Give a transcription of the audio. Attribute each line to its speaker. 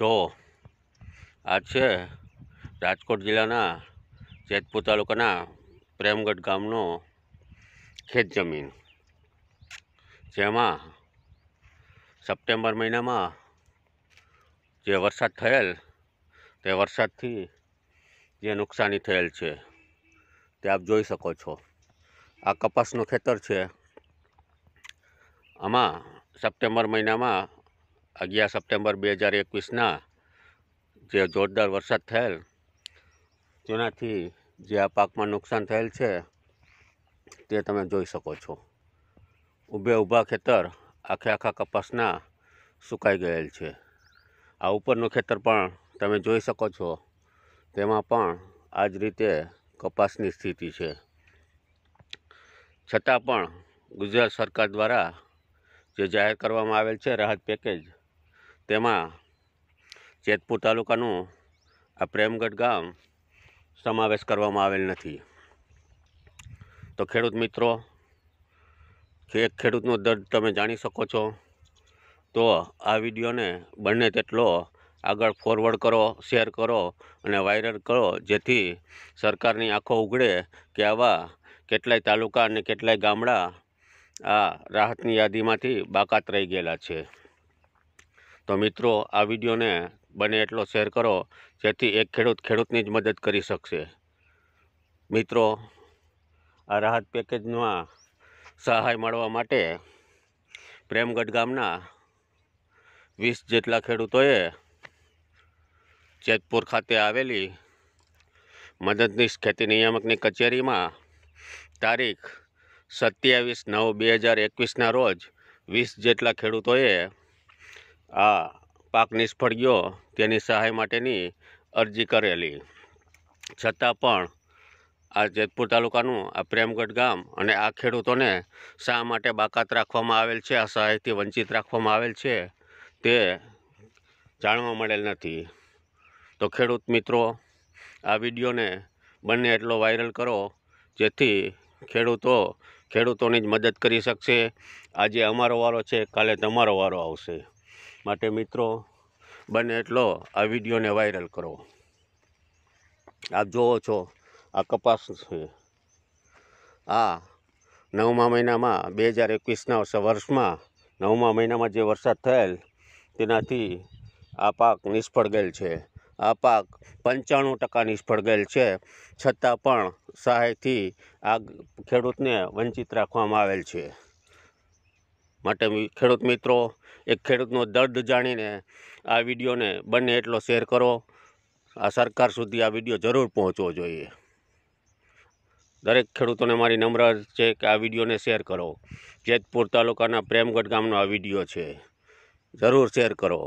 Speaker 1: જો આ છે રાજકોટ જિલ્લાના જેતપુર તાલુકાના પ્રેમગઢ ગામનો ખેત જમીન જેમાં સપ્ટેમ્બર મહિનામાં જે વરસાદ થયેલ તે વરસાદથી જે નુકસાની થયેલ છે તે આપ જોઈ શકો છો આ કપાસનું ખેતર છે આમાં સપ્ટેમ્બર મહિનામાં અગિયાર સપ્ટેમ્બર બે હજાર એકવીસના જે જોરદાર વરસાદ થયેલ તેનાથી જે આ પાકમાં નુકસાન થયેલ છે તે તમે જોઈ શકો છો ઊભે ઊભા ખેતર આખે આખા કપાસના સુકાઈ ગયેલ છે આ ઉપરનું ખેતર પણ તમે જોઈ શકો છો તેમાં પણ આ જ રીતે કપાસની સ્થિતિ છે છતાં પણ ગુજરાત સરકાર દ્વારા જે જાહેર કરવામાં આવેલ છે રાહત પેકેજ તેમાં જેતપુર તાલુકાનું આ પ્રેમગઢ ગામ સમાવેશ કરવામાં આવેલ નથી તો ખેડૂત મિત્રો એક ખેડૂતનો દર્દ તમે જાણી શકો છો તો આ વિડીયોને બને તેટલો આગળ ફોરવર્ડ કરો શેર કરો અને વાયરલ કરો જેથી સરકારની આંખો ઉગડે કે આવા કેટલાય તાલુકા અને કેટલાય ગામડા આ રાહતની યાદીમાંથી બાકાત રહી ગયેલા છે તો મિત્રો આ વિડીયોને બને એટલો શેર કરો જેથી એક ખેડૂત ખેડૂતની જ મદદ કરી શકશે મિત્રો આ રાહત પેકેજમાં સહાય મળવા માટે પ્રેમગઢ ગામના વીસ જેટલા ખેડૂતોએ જેતપુર ખાતે આવેલી મદદનીશ ખેતી નિયામકની કચેરીમાં તારીખ સત્યાવીસ નવ બે હજાર એકવીસના રોજ વીસ જેટલા ખેડૂતોએ આ પાક નિષ્ફળ ગયો તેની સહાય માટેની અરજી કરેલી છતાં પણ આ જેતપુર તાલુકાનું આ પ્રેમગઢ ગામ અને આ ખેડૂતોને શા માટે બાકાત રાખવામાં આવેલ છે આ સહાયથી વંચિત રાખવામાં આવેલ છે તે જાણવા મળેલ નથી તો ખેડૂત મિત્રો આ વિડીયોને બંને એટલો વાયરલ કરો જેથી ખેડૂતો ખેડૂતોની જ મદદ કરી શકશે આજે અમારો વારો છે કાલે તમારો વારો આવશે માટે મિત્રો બને એટલો આ વિડીયોને વાયરલ કરો આપ જુઓ છો આ કપાસ છે આ નવમા મહિનામાં બે હજાર એકવીસના વર્ષમાં નવમા મહિનામાં જે વરસાદ થયેલ તેનાથી આ પાક નિષ્ફળ ગયેલ છે આ પાક પંચાણું ટકા નિષ્ફળ ગયેલ છે છતાં પણ સહાયથી આ ખેડૂતને વંચિત રાખવામાં આવેલ છે માટે ખેડૂત મિત્રો એક ખેડૂતનો દર્દ જાણીને આ વિડીયોને બને એટલો શેર કરો આ સરકાર સુધી આ વિડીયો જરૂર પહોંચવો જોઈએ દરેક ખેડૂતોને મારી નમ્ર છે કે આ વિડીયોને શેર કરો જેતપુર તાલુકાના પ્રેમગઢ ગામનો આ વિડીયો છે જરૂર શેર કરો